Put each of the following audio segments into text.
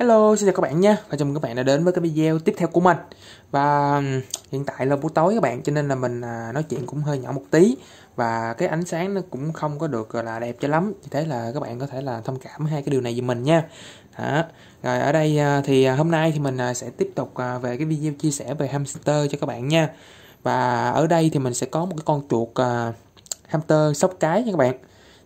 Hello, xin chào các bạn nha và chào mừng các bạn đã đến với cái video tiếp theo của mình và hiện tại là buổi tối các bạn cho nên là mình à, nói chuyện cũng hơi nhỏ một tí và cái ánh sáng nó cũng không có được là đẹp cho lắm vì thế là các bạn có thể là thông cảm hai cái điều này giùm mình nha đó. rồi ở đây à, thì à, hôm nay thì mình sẽ tiếp tục về cái video chia sẻ về hamster cho các bạn nha và ở đây thì mình sẽ có một cái con chuột hamster sóc cái nha các bạn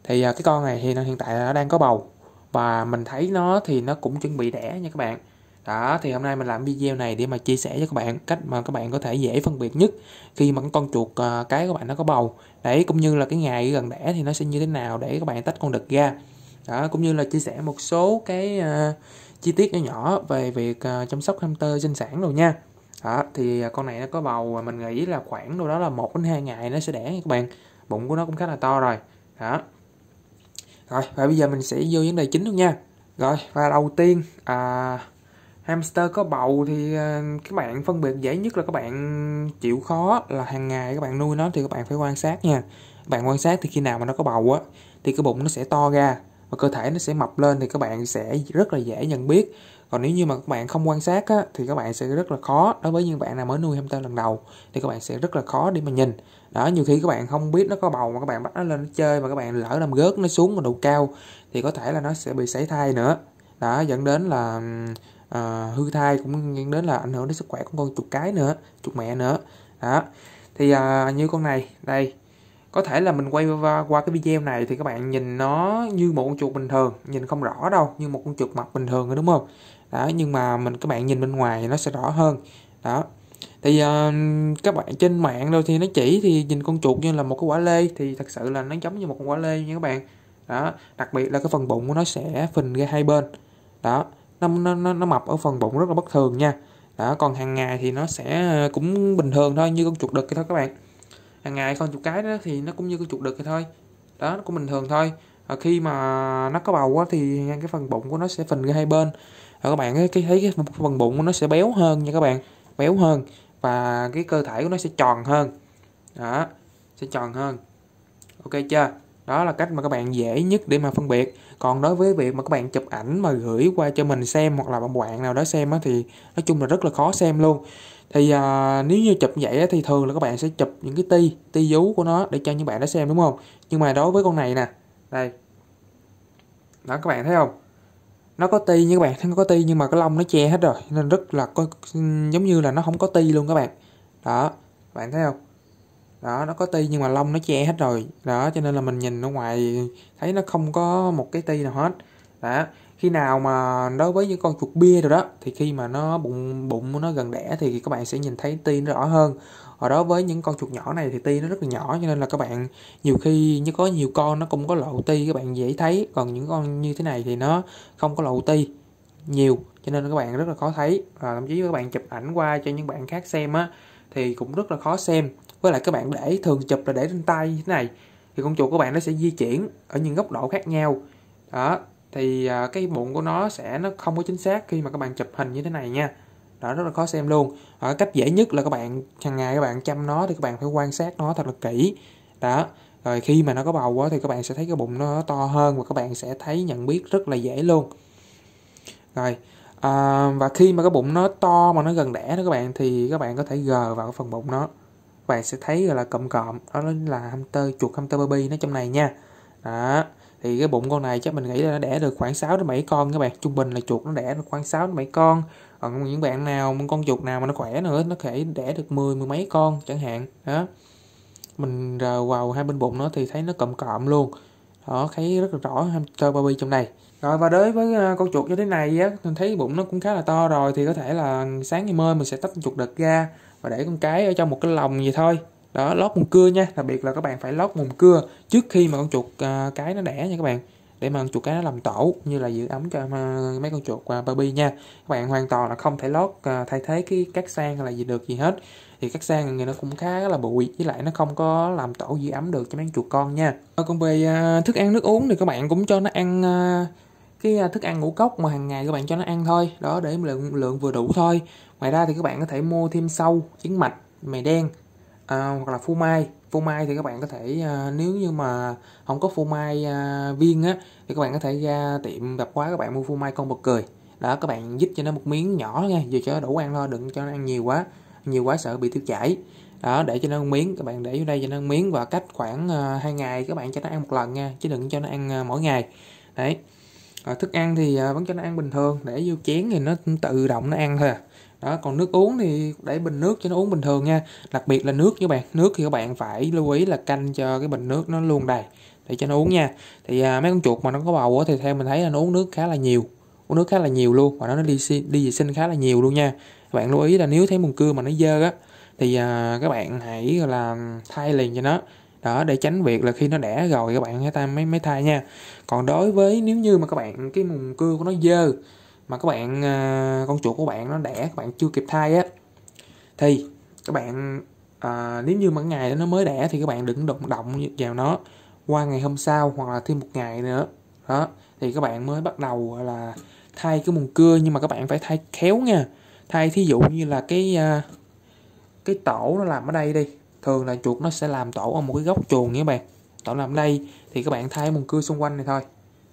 thì cái con này thì hiện tại nó đang có bầu và mình thấy nó thì nó cũng chuẩn bị đẻ nha các bạn đó thì hôm nay mình làm video này để mà chia sẻ cho các bạn cách mà các bạn có thể dễ phân biệt nhất khi mà con chuột ờ, cái các bạn nó có bầu đấy cũng như là cái ngày gần đẻ thì nó sẽ như thế nào để các bạn tách con đực ra đó cũng như là chia sẻ một số cái uh, chi tiết nhỏ nhỏ về việc uh, chăm sóc hamster sinh sản rồi nha đó thì con này nó có bầu mình nghĩ là khoảng đâu đó là một đến hai ngày nó sẽ đẻ nha các bạn bụng của nó cũng khá là to rồi đó rồi, và bây giờ mình sẽ vô vấn đề chính luôn nha. Rồi, và đầu tiên à, hamster có bầu thì à, các bạn phân biệt dễ nhất là các bạn chịu khó là hàng ngày các bạn nuôi nó thì các bạn phải quan sát nha. bạn quan sát thì khi nào mà nó có bầu á thì cái bụng nó sẽ to ra và cơ thể nó sẽ mập lên thì các bạn sẽ rất là dễ nhận biết còn nếu như mà các bạn không quan sát á, thì các bạn sẽ rất là khó đối với những bạn nào mới nuôi hamster lần đầu thì các bạn sẽ rất là khó để mà nhìn đó nhiều khi các bạn không biết nó có bầu mà các bạn bắt nó lên nó chơi mà các bạn lỡ làm gớt nó xuống mà độ cao thì có thể là nó sẽ bị sảy thai nữa đó dẫn đến là à, hư thai cũng dẫn đến là ảnh hưởng đến sức khỏe của con chuột cái nữa chuột mẹ nữa đó thì à, như con này đây có thể là mình quay qua, qua cái video này thì các bạn nhìn nó như một con chuột bình thường nhìn không rõ đâu như một con chuột mập bình thường đúng không đó nhưng mà mình các bạn nhìn bên ngoài thì nó sẽ rõ hơn đó thì uh, các bạn trên mạng đâu thì nó chỉ thì nhìn con chuột như là một cái quả lê thì thật sự là nó giống như một con quả lê nha các bạn đó đặc biệt là cái phần bụng của nó sẽ phình ra hai bên đó nó nó nó, nó mập ở phần bụng rất là bất thường nha đó còn hàng ngày thì nó sẽ ờ, cũng bình thường thôi như con chuột đực thôi các bạn hàng ngày con chuột cái đó thì nó cũng như con chuột đực vậy thôi đó nó cũng bình thường thôi và khi mà nó có bầu quá thì ngay cái phần bụng của nó sẽ phình ra hai bên và các bạn cái thấy cái phần bụng của nó sẽ béo hơn nha các bạn béo hơn và cái cơ thể của nó sẽ tròn hơn đó sẽ tròn hơn ok chưa đó là cách mà các bạn dễ nhất để mà phân biệt còn đối với việc mà các bạn chụp ảnh mà gửi qua cho mình xem hoặc là bạn bạn nào đó xem á thì nói chung là rất là khó xem luôn thì à, nếu như chụp vậy thì thường là các bạn sẽ chụp những cái ti ti vú của nó để cho những bạn đó xem đúng không nhưng mà đối với con này nè đây đó các bạn thấy không nó có ti như các bạn thấy nó có ti nhưng mà cái lông nó che hết rồi nên rất là có giống như là nó không có ti luôn các bạn đó các bạn thấy không đó nó có ti nhưng mà lông nó che hết rồi đó cho nên là mình nhìn ở ngoài thấy nó không có một cái ti nào hết đó khi nào mà đối với những con chuột bia rồi đó thì khi mà nó bụng bụng nó gần đẻ thì các bạn sẽ nhìn thấy tim rõ hơn ở đó với những con chuột nhỏ này thì ti nó rất là nhỏ cho nên là các bạn nhiều khi như có nhiều con nó cũng có lộ ti các bạn dễ thấy còn những con như thế này thì nó không có lộ ti nhiều cho nên các bạn rất là khó thấy và thậm chí các bạn chụp ảnh qua cho những bạn khác xem á thì cũng rất là khó xem với lại các bạn để thường chụp là để trên tay như thế này thì con chuột của bạn nó sẽ di chuyển ở những góc độ khác nhau đó thì à, cái bụng của nó sẽ nó không có chính xác khi mà các bạn chụp hình như thế này nha đó rất là khó xem luôn ở cách dễ nhất là các bạn hàng ngày các bạn chăm nó thì các bạn phải quan sát nó thật là kỹ đó rồi khi mà nó có bầu quá thì các bạn sẽ thấy cái bụng nó to hơn và các bạn sẽ thấy nhận biết rất là dễ luôn rồi à, và khi mà cái bụng nó to mà nó gần đẻ đó các bạn thì các bạn có thể gờ vào cái phần bụng nó các bạn sẽ thấy là cộm cộm đó là hamster chuột hamster baby nó trong này nha đó thì cái bụng con này chắc mình nghĩ là nó đẻ được khoảng 6 đến 7 con các bạn trung bình là chuột nó đẻ được khoảng 6 đến 7 con còn những bạn nào một con chuột nào mà nó khỏe nữa nó thể đẻ được 10 mười mấy con chẳng hạn đó mình rờ vào hai bên bụng nó thì thấy nó cộm cộm luôn đó thấy rất là rõ tơ baby trong này rồi và đối với à, con chuột như thế này á mình thấy bụng nó cũng khá là to rồi thì có thể là sáng ngày mơ mình sẽ tách chuột đực ra và để con cái ở trong một cái lồng gì thôi đó lót mùng cưa nha đặc biệt là các bạn phải lót mùng cưa trước khi mà con chuột uh, cái nó đẻ nha các bạn để mà con chuột cái nó làm tổ như là giữ ấm cho à, mấy con chuột uh, à, baby nha các bạn hoàn toàn là không thể lót uh, thay thế cái cát sang hay là gì được gì hết thì cát sang người nó cũng khá là bụi với lại nó không có làm tổ giữ ấm được cho mấy con chuột con nha ờ, còn về thức ăn nước uống thì các bạn cũng cho nó ăn cái thức ăn ngũ cốc mà hàng ngày các bạn cho nó ăn thôi đó để lượng lượng vừa đủ thôi ngoài ra thì các bạn có thể mua thêm sâu trứng mạch mè đen à, hoặc là phô mai phô mai thì các bạn có thể à, nếu như mà không có phô mai à, viên á thì các bạn có thể ra tiệm gặp quá các bạn mua phô mai con bật cười đó các bạn giúp cho nó một miếng nhỏ nha vừa cho đủ ăn thôi đừng cho nó ăn nhiều quá nhiều quá sợ bị tiêu chảy đó để cho nó ăn miếng các bạn để vô đây cho nó ăn miếng và cách khoảng à, hai 2 ngày các bạn cho nó ăn một lần nha chứ đừng cho nó ăn uh, mỗi ngày đấy à, thức ăn thì uh, vẫn cho nó ăn bình thường để vô chén thì nó tự động nó ăn thôi à đó còn nước uống thì để bình nước cho nó uống bình thường nha đặc biệt là nước các bạn nước thì các bạn phải lưu ý là canh cho cái bình nước nó luôn đầy để cho nó uống nha thì à, mấy con chuột mà nó có bầu thì theo mình thấy là nó uống nước khá là nhiều uống nước khá là nhiều luôn và nó đi đi vệ sinh khá là nhiều luôn nha các bạn lưu ý là nếu thấy mùng cưa mà nó dơ á thì à, các bạn hãy là thay liền cho nó đó để tránh việc là khi nó đẻ rồi các bạn hãy tay mấy mấy thai nha còn đối với nếu như mà các bạn cái mùng cưa của nó dơ mà các bạn ờ, con chuột của bạn nó đẻ các bạn chưa kịp thai á thì các bạn à, nếu như mà ngày nó mới đẻ thì các bạn đừng động động vào nó qua ngày hôm sau hoặc là thêm một ngày nữa đó thì các bạn mới bắt đầu là thay cái mùng cưa nhưng mà các bạn phải thay khéo nha thay thí dụ như là cái ờ, cái tổ nó làm ở đây đi thường là chuột nó sẽ làm tổ ở một cái góc chuồng nha các bạn tổ làm ở đây thì các bạn thay mùng cưa xung quanh này thôi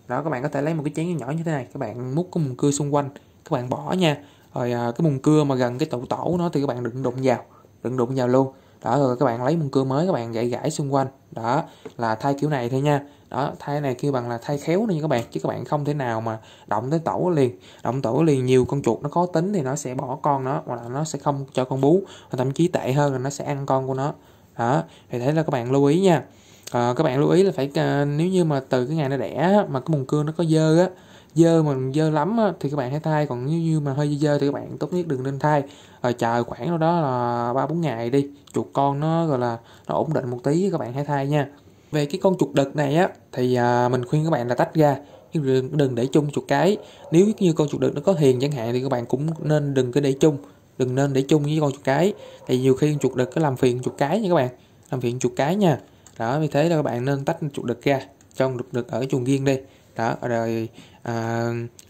đó các bạn có thể lấy một cái chén nhỏ như thế này các bạn múc cái mùng cưa xung quanh các bạn bỏ nha rồi à, cái mùng cưa mà gần cái tủ tổ nó thì các bạn đừng đụng vào đừng đụng vào luôn đó rồi các bạn lấy mùng cưa mới các bạn gãy gãy xung quanh đó là thay kiểu này thôi nha đó thay này kêu bằng là thay khéo nha các bạn chứ các bạn không thể nào mà động tới tổ liền động tổ liền nhiều con chuột nó có tính thì nó sẽ bỏ con nó hoặc là nó sẽ không cho con bú và thậm chí tệ hơn là nó sẽ ăn con của nó đó thì thế là các bạn lưu ý nha à, các bạn lưu ý là phải à, nếu như mà từ cái ngày nó đẻ mà cái mùng cưa nó có dơ á dơ mà dơ lắm á, thì các bạn hãy thay còn nếu như mà hơi dơ dơ thì các bạn tốt nhất đừng nên thay rồi ờ, chờ khoảng đâu đó là ba bốn ngày đi chuột con nó gọi là nó ổn định một tí các bạn hãy thay nha về cái con chuột đực này á thì à, mình khuyên các bạn là tách ra nhưng đừng, đừng để chung chuột cái nếu như con chuột đực nó có hiền chẳng hạn thì các bạn cũng nên đừng có để chung đừng nên để chung với con chuột cái thì nhiều khi chuột đực có làm phiền chuột cái nha các bạn làm phiền chuột cái nha đó vì thế là các bạn nên tách chuột đực ra cho con đực đực ở chuồng riêng đi đó rồi à,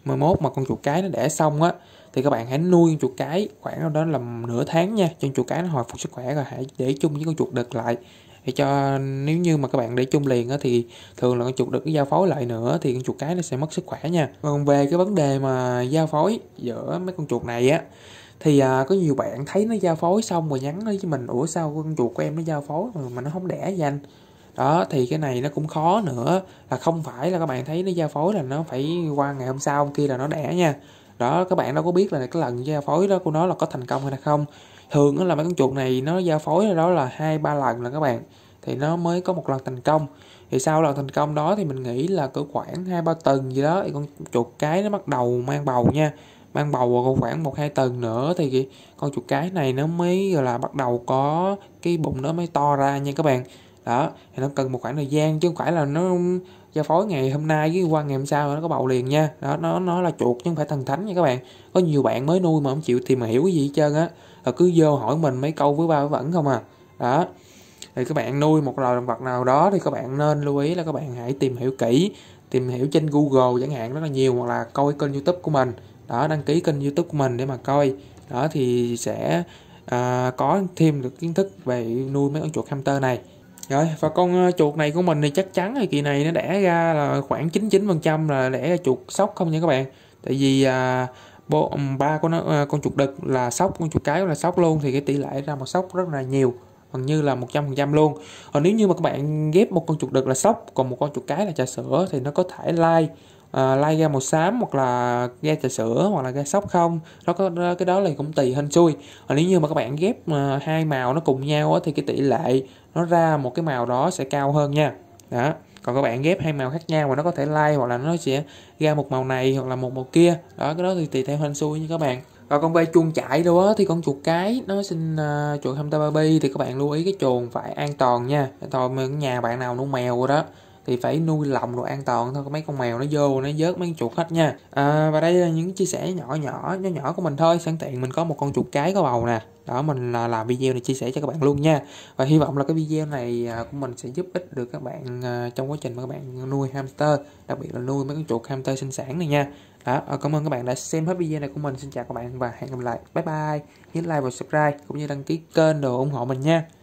mai mốt mà con chuột cái nó đẻ xong á thì các bạn hãy nuôi con chuột cái khoảng đâu đó là nửa tháng nha cho chuột cái nó hồi phục sức khỏe rồi hãy để chung với con chuột đực lại để cho nếu như mà các bạn để chung liền á, thì thường là con chuột đực giao phối lại nữa thì con chuột cái nó sẽ mất sức khỏe nha còn về cái vấn đề mà giao phối giữa mấy con chuột này á thì à, có nhiều bạn thấy nó giao phối xong rồi nhắn với mình ủa sao con chuột của em nó giao phối mà, mà nó không đẻ vậy anh đó thì cái này nó cũng khó nữa là không phải là các bạn thấy nó giao phối là nó phải qua ngày hôm sau hôm kia là nó đẻ nha đó các bạn đâu có biết là cái lần giao phối đó của nó là có thành công hay là không thường là mấy con chuột này nó giao phối đó là hai ba lần là các bạn thì nó mới có một lần thành công thì sau lần thành công đó thì mình nghĩ là cỡ khoảng hai ba tuần gì đó thì con chuột cái nó bắt đầu mang bầu nha mang bầu còn khoảng một hai tuần nữa thì con chuột cái này nó mới gọi là bắt đầu có cái bụng nó mới to ra nha các bạn đó thì nó cần một khoảng thời gian chứ không phải là nó giao phối ngày hôm nay với qua ngày hôm sau nó có bầu liền nha đó nó nó là chuột chứ không phải thần thánh nha các bạn có nhiều bạn mới nuôi mà không chịu tìm hiểu cái gì hết trơn á rồi cứ vô hỏi mình mấy câu với ba với vẫn không à đó thì các bạn nuôi một loài động vật nào đó thì các bạn nên lưu ý là các bạn hãy tìm hiểu kỹ tìm hiểu trên google chẳng hạn rất là nhiều hoặc là coi kênh youtube của mình đó đăng ký kênh youtube của mình để mà coi đó thì sẽ à, có thêm được kiến thức về nuôi mấy con chuột hamster này rồi và con ờ, chuột này của mình thì chắc chắn thì kỳ này nó đẻ ra là khoảng 99% là đẻ chuột sóc không nha các bạn tại vì à, bộ ừ, ba của nó à, con chuột đực là sóc con chuột cái là sóc luôn thì cái tỷ lệ ra một sóc rất là nhiều gần như là 100% luôn còn nếu như mà các bạn ghép một con chuột đực là sóc còn một con chuột cái là trà sữa thì nó có thể lai like uh, lai ga màu xám hoặc là ga trà sữa hoặc là ga sóc không nó có cái đó là cũng tùy hên xui và nếu như mà các bạn ghép uh, hai màu nó cùng nhau á, thì cái tỷ lệ nó ra một cái màu đó sẽ cao hơn nha đó còn các bạn ghép hai màu khác nhau mà nó có thể lai hoặc là nó sẽ ra một màu này hoặc là một màu kia đó cái đó thì tùy theo hên xui nha các bạn còn con ve chuông chạy đâu á thì con chuột cái nó xin uh, chuột hamster baby thì các bạn lưu ý cái chuồng phải an toàn nha thôi nhà bạn nào nuôi mèo rồi đó thì phải nuôi lồng đồ an toàn thôi mấy con mèo nó vô nó dớt mấy con chuột hết nha à, và đây là những chia sẻ nhỏ nhỏ nhỏ nhỏ của mình thôi sẵn tiện mình có một con chuột cái có bầu nè đó mình là làm video này chia sẻ cho các bạn luôn nha và hy vọng là cái video này à, của mình sẽ giúp ích được các bạn à, trong quá trình mà các bạn nuôi hamster đặc biệt là nuôi mấy con chuột hamster sinh sản này nha đó à, cảm ơn các bạn đã xem hết video này của mình xin chào các bạn và hẹn gặp lại bye bye nhớ like và subscribe cũng như đăng ký kênh đồ ủng hộ mình nha